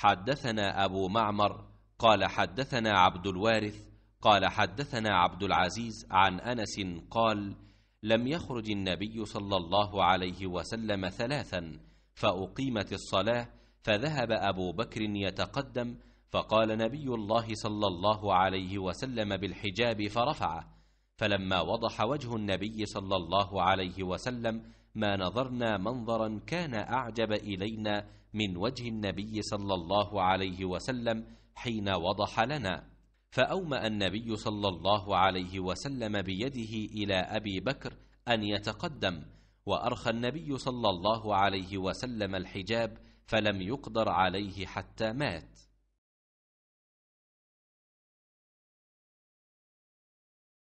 حدثنا أبو معمر قال حدثنا عبد الوارث قال حدثنا عبد العزيز عن أنس قال لم يخرج النبي صلى الله عليه وسلم ثلاثا فأقيمت الصلاة فذهب أبو بكر يتقدم فقال نبي الله صلى الله عليه وسلم بالحجاب فرفعه فلما وضح وجه النبي صلى الله عليه وسلم ما نظرنا منظرا كان اعجب الينا من وجه النبي صلى الله عليه وسلم حين وضح لنا فاوما النبي صلى الله عليه وسلم بيده الى ابي بكر ان يتقدم وارخى النبي صلى الله عليه وسلم الحجاب فلم يقدر عليه حتى مات